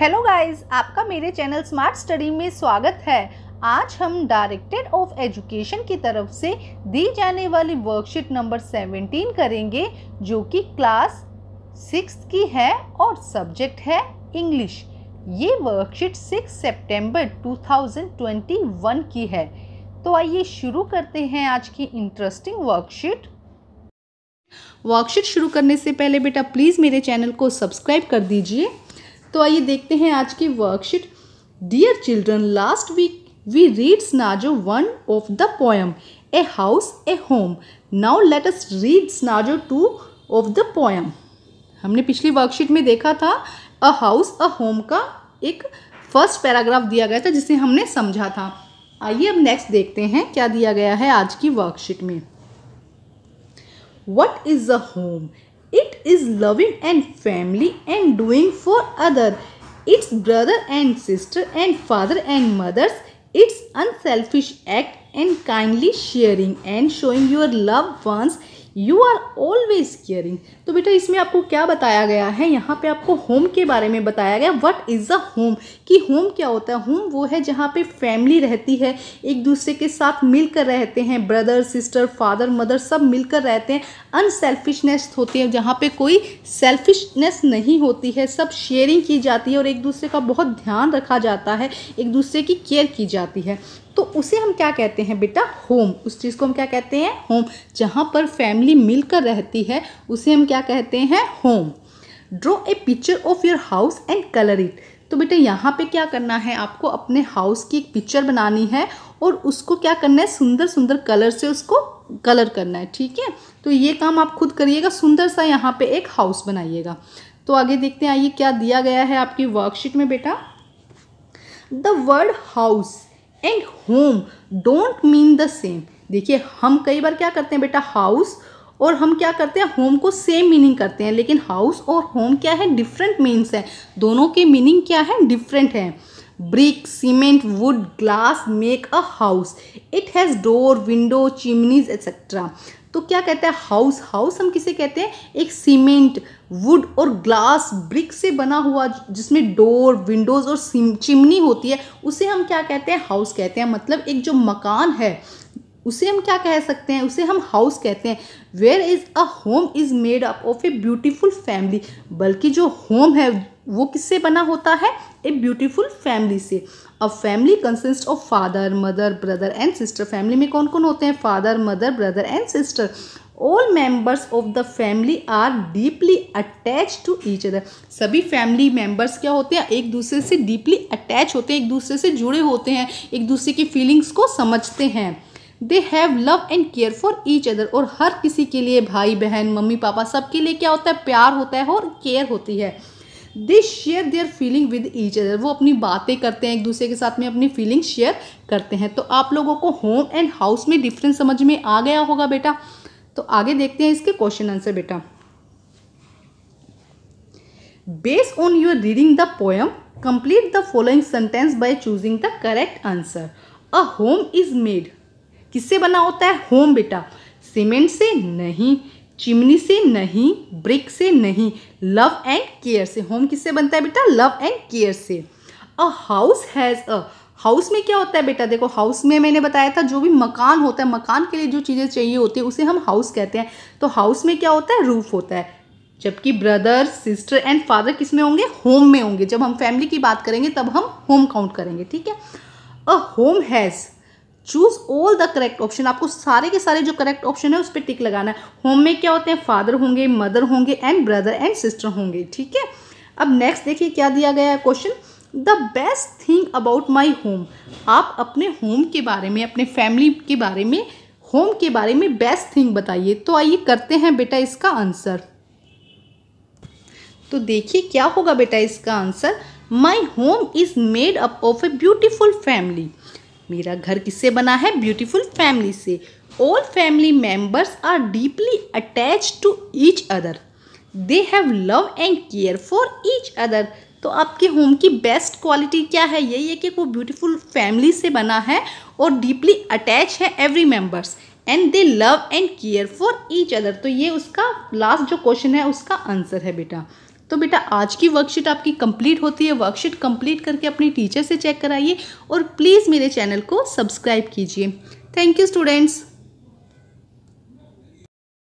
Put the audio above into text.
Hello guys आपका मेरे channel smart study में स्वागत है आज हम डायरेक्टेड ऑफ एजुकेशन की तरफ से दी जाने वाली वर्कशीट नंबर 17 करेंगे जो कि क्लास सिक्स की है और सब्जेक्ट है इंग्लिश ये वर्कशीट 6 सितंबर 2021 की है तो आइए शुरू करते हैं आज की इंटरेस्टिंग वर्कशीट वर्कशीट शुरू करने से पहले बेटा प्लीज़ मेरे चैनल को सब्सक्राइब कर दीजिए तो आइए देखते हैं आज की worksheet dear children last week we reads नाजो one of the poem a house a home now let us reads नाजो टू ऑफ द पोएम हमने पिछली वर्कशीट में देखा था अ हाउस अ होम का एक फर्स्ट पैराग्राफ दिया गया था जिसे हमने समझा था आइए अब नेक्स्ट देखते हैं क्या दिया गया है आज की वर्कशीट में what is a home is loving and family and doing for other. Its brother and sister and father and mothers. Its unselfish act and kindly sharing and showing your loved ones you are always caring तो बेटा इसमें आपको क्या बताया गया है यहाँ पे आपको होम के बारे में बताया गया वट इज़ अ होम कि होम क्या होता है होम वो है जहाँ पे फैमिली रहती है एक दूसरे के साथ मिलकर रहते हैं ब्रदर सिस्टर फादर मदर सब मिलकर रहते हैं अनसेल्फिशनेस होती है जहाँ पे कोई सेल्फिशनेस नहीं होती है सब शेयरिंग की जाती है और एक दूसरे का बहुत ध्यान रखा जाता है एक दूसरे की केयर की जाती है तो उसे हम क्या कहते हैं बेटा होम उस चीज़ को हम क्या कहते हैं होम जहाँ पर फैमिली मिलकर रहती है उसे हम क्या कहते हैं home draw a picture of your house and colour it तो बेटा यहाँ पे क्या करना है आपको अपने हाउस की एक पिक्चर बनानी है और उसको क्या करना है सुंदर सुंदर कलर से उसको कलर करना है ठीक है तो ये काम आप खुद करिएगा सुंदर सा यहाँ पे एक हाउस बनाइएगा तो आगे देखते हैं आइए क्या दिया गया है आपकी वर्कशीट में बेटा the word house and home don't mean the same देखिए हम कई बार क्या करते हैं बेटा हाउस और हम क्या करते हैं होम को सेम मीनिंग करते हैं लेकिन हाउस और होम क्या है डिफरेंट मीन्स है दोनों के मीनिंग क्या है डिफरेंट है brick cement wood glass make a house it has door window chimneys etcetera तो क्या कहता है हाउस हाउस हम किसे कहते हैं एक सीमेंट वुड और ग्लास ब्रिक से बना हुआ जिसमें डोर विंडोज़ और चिमनी होती है उसे हम क्या कहते हैं हाउस कहते हैं मतलब एक जो मकान है उसे हम क्या कह सकते हैं उसे हम हाउस कहते हैं where is a home is made up of a beautiful family बल्कि जो होम है वो किससे बना होता है ए ब्यूटीफुल फैमिली से अब family consist of father mother brother and sister family में कौन कौन होते हैं father mother brother and sister all members of the family are deeply attach to each other सभी फैमिली मेंबर्स क्या होते हैं एक दूसरे से डीपली अटैच होते हैं एक दूसरे से जुड़े होते हैं एक दूसरे की फीलिंग्स को समझते हैं they have love and care for each other और हर किसी के लिए भाई बहन मम्मी पापा सबके लिए क्या होता है प्यार होता है और केयर होती है they share their feeling with each other वो अपनी बातें करते हैं एक दूसरे के साथ में अपनी फीलिंग शेयर करते हैं तो आप लोगों को होम एंड हाउस में डिफरेंस समझ में आ गया होगा बेटा तो आगे देखते हैं इसके क्वेश्चन आंसर बेटा base on your reading the poem complete the following sentence by choosing the correct answer a home is made किससे बना होता है होम बेटा सीमेंट से नहीं चिमनी से नहीं ब्रिक से नहीं लव एंड केयर से होम किससे बनता है बेटा लव एंड केयर से a house has a house में क्या होता है बेटा देखो हाउस में मैंने बताया था जो भी मकान होता है मकान के लिए जो चीज़ें चाहिए होती है उसे हम हाउस कहते हैं तो हाउस में क्या होता है रूफ होता है जबकि ब्रदर सिस्टर एंड फादर किस में होंगे होम में होंगे जब हम फैमिली की बात करेंगे तब हम होम काउंट करेंगे ठीक है a home has choose all the correct option आपको सारे के सारे जो करेक्ट ऑप्शन है उस पर टिक लगाना है होम में क्या होते हैं फादर होंगे मदर होंगे एंड ब्रदर एंड सिस्टर होंगे ठीक है अब नेक्स्ट देखिए क्या दिया गया है question the best thing about my home आप अपने होम के बारे में अपने फैमिली के बारे में होम के बारे में बेस्ट थिंग बताइए तो आइए करते हैं बेटा इसका आंसर तो देखिए क्या होगा बेटा इसका answer my home is made up of a beautiful family मेरा घर किससे बना है ब्यूटीफुल फैमिली से all family members are deeply attach to each other they have love and care for each other तो आपके होम की बेस्ट क्वालिटी क्या है यही है कि वो ब्यूटीफुल फैमिली से बना है और डीपली अटैच है every members and they love and care for each other तो ये उसका लास्ट जो क्वेश्चन है उसका आंसर है बेटा तो बेटा आज की वर्कशीट आपकी कंप्लीट होती है वर्कशीट कंप्लीट करके अपनी टीचर से चेक कराइए और प्लीज़ मेरे चैनल को सब्सक्राइब कीजिए थैंक यू स्टूडेंट्स